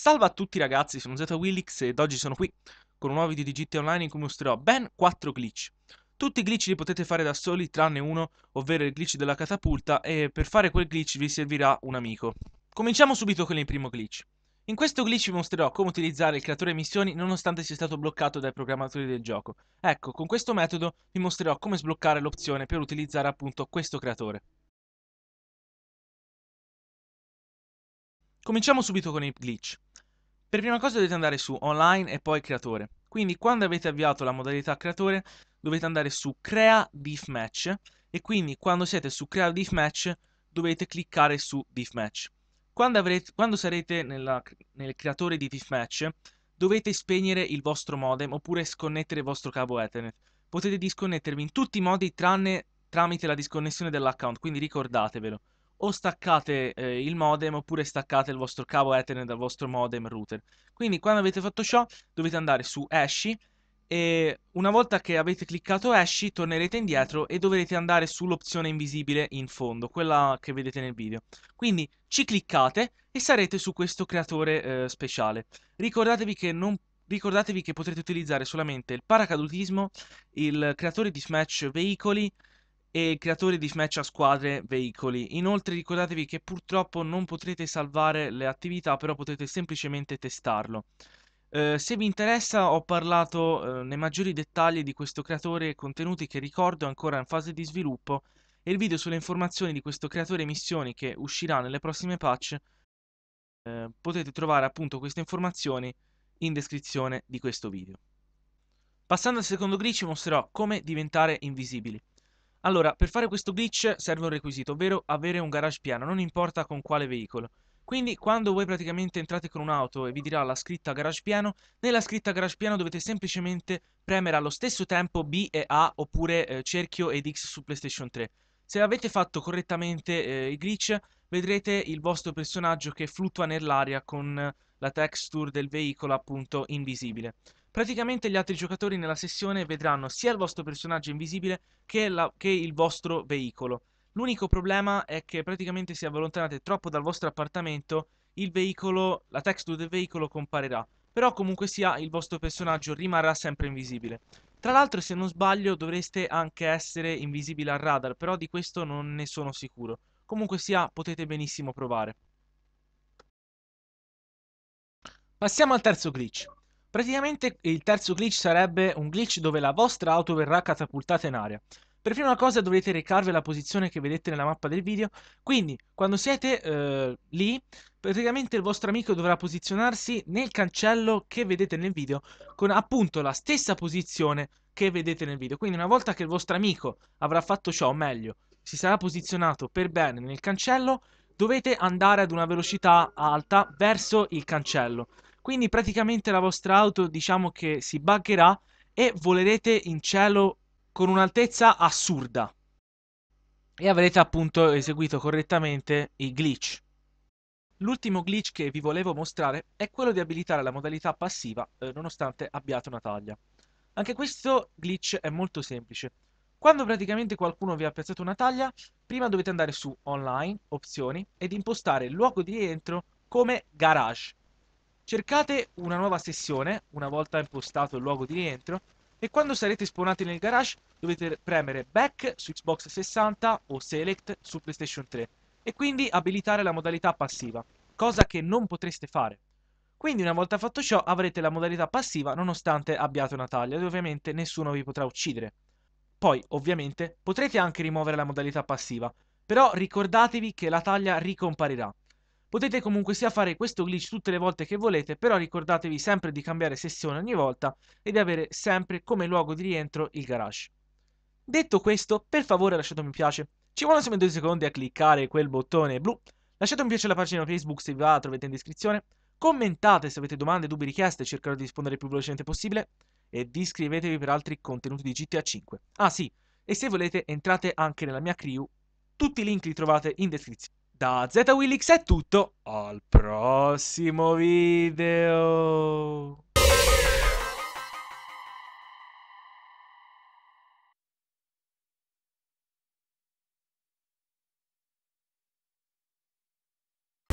Salve a tutti ragazzi, sono Zeta ed oggi sono qui con un nuovo video di GT Online in cui mostrerò ben 4 glitch. Tutti i glitch li potete fare da soli tranne uno, ovvero il glitch della catapulta e per fare quel glitch vi servirà un amico. Cominciamo subito con il primo glitch. In questo glitch vi mostrerò come utilizzare il creatore missioni nonostante sia stato bloccato dai programmatori del gioco. Ecco, con questo metodo vi mostrerò come sbloccare l'opzione per utilizzare appunto questo creatore. Cominciamo subito con i glitch. Per prima cosa dovete andare su online e poi creatore. Quindi quando avete avviato la modalità creatore dovete andare su crea diff match e quindi quando siete su crea diff match dovete cliccare su diff match. Quando, avrete, quando sarete nella, nel creatore di diff match dovete spegnere il vostro modem oppure sconnettere il vostro cavo ethernet. Potete disconnettervi in tutti i modi tranne tramite la disconnessione dell'account, quindi ricordatevelo o staccate eh, il modem oppure staccate il vostro cavo Ethernet dal vostro modem router. Quindi quando avete fatto ciò dovete andare su Esci e una volta che avete cliccato Esci tornerete indietro e dovrete andare sull'opzione invisibile in fondo, quella che vedete nel video. Quindi ci cliccate e sarete su questo creatore eh, speciale. Ricordatevi che non ricordatevi che potrete utilizzare solamente il paracadutismo, il creatore di Smash veicoli, e creatore di match a squadre veicoli. Inoltre ricordatevi che purtroppo non potrete salvare le attività, però potete semplicemente testarlo. Eh, se vi interessa ho parlato eh, nei maggiori dettagli di questo creatore contenuti che ricordo ancora in fase di sviluppo e il video sulle informazioni di questo creatore missioni che uscirà nelle prossime patch eh, potete trovare appunto queste informazioni in descrizione di questo video. Passando al secondo glitch mostrerò come diventare invisibili. Allora, per fare questo glitch serve un requisito, ovvero avere un garage piano, non importa con quale veicolo. Quindi quando voi praticamente entrate con un'auto e vi dirà la scritta garage piano, nella scritta garage piano dovete semplicemente premere allo stesso tempo B e A oppure eh, cerchio ed X su PlayStation 3. Se avete fatto correttamente eh, i glitch vedrete il vostro personaggio che fluttua nell'aria con la texture del veicolo appunto invisibile. Praticamente gli altri giocatori nella sessione vedranno sia il vostro personaggio invisibile che, la, che il vostro veicolo. L'unico problema è che praticamente se allontanate troppo dal vostro appartamento, il veicolo, la texture del veicolo comparirà. Però comunque sia, il vostro personaggio rimarrà sempre invisibile. Tra l'altro, se non sbaglio, dovreste anche essere invisibile al radar, però di questo non ne sono sicuro. Comunque sia, potete benissimo provare. Passiamo al terzo glitch. Praticamente il terzo glitch sarebbe un glitch dove la vostra auto verrà catapultata in aria. Per prima cosa dovete recarvi alla posizione che vedete nella mappa del video, quindi quando siete eh, lì, praticamente il vostro amico dovrà posizionarsi nel cancello che vedete nel video, con appunto la stessa posizione che vedete nel video. Quindi una volta che il vostro amico avrà fatto ciò, o meglio, si sarà posizionato per bene nel cancello, dovete andare ad una velocità alta verso il cancello. Quindi praticamente la vostra auto diciamo che si buggerà e volerete in cielo con un'altezza assurda e avrete appunto eseguito correttamente i glitch. L'ultimo glitch che vi volevo mostrare è quello di abilitare la modalità passiva eh, nonostante abbiate una taglia. Anche questo glitch è molto semplice. Quando praticamente qualcuno vi ha piazzato una taglia, prima dovete andare su Online, Opzioni ed impostare il luogo di rientro come Garage. Cercate una nuova sessione, una volta impostato il luogo di rientro, e quando sarete spawnati nel garage dovete premere Back su Xbox 60 o Select su PlayStation 3 e quindi abilitare la modalità passiva, cosa che non potreste fare. Quindi una volta fatto ciò avrete la modalità passiva nonostante abbiate una taglia, e ovviamente nessuno vi potrà uccidere. Poi, ovviamente, potrete anche rimuovere la modalità passiva, però ricordatevi che la taglia ricomparirà, Potete comunque sia fare questo glitch tutte le volte che volete, però ricordatevi sempre di cambiare sessione ogni volta e di avere sempre come luogo di rientro il garage. Detto questo, per favore lasciate un mi piace. Ci vogliono sempre due secondi a cliccare quel bottone blu. Lasciate un piace alla pagina Facebook se vi va, trovate in descrizione. Commentate se avete domande, dubbi, richieste, cercherò di rispondere il più velocemente possibile. E iscrivetevi per altri contenuti di GTA 5. Ah sì, e se volete entrate anche nella mia crew. Tutti i link li trovate in descrizione. Da ZWillix è tutto, al prossimo video!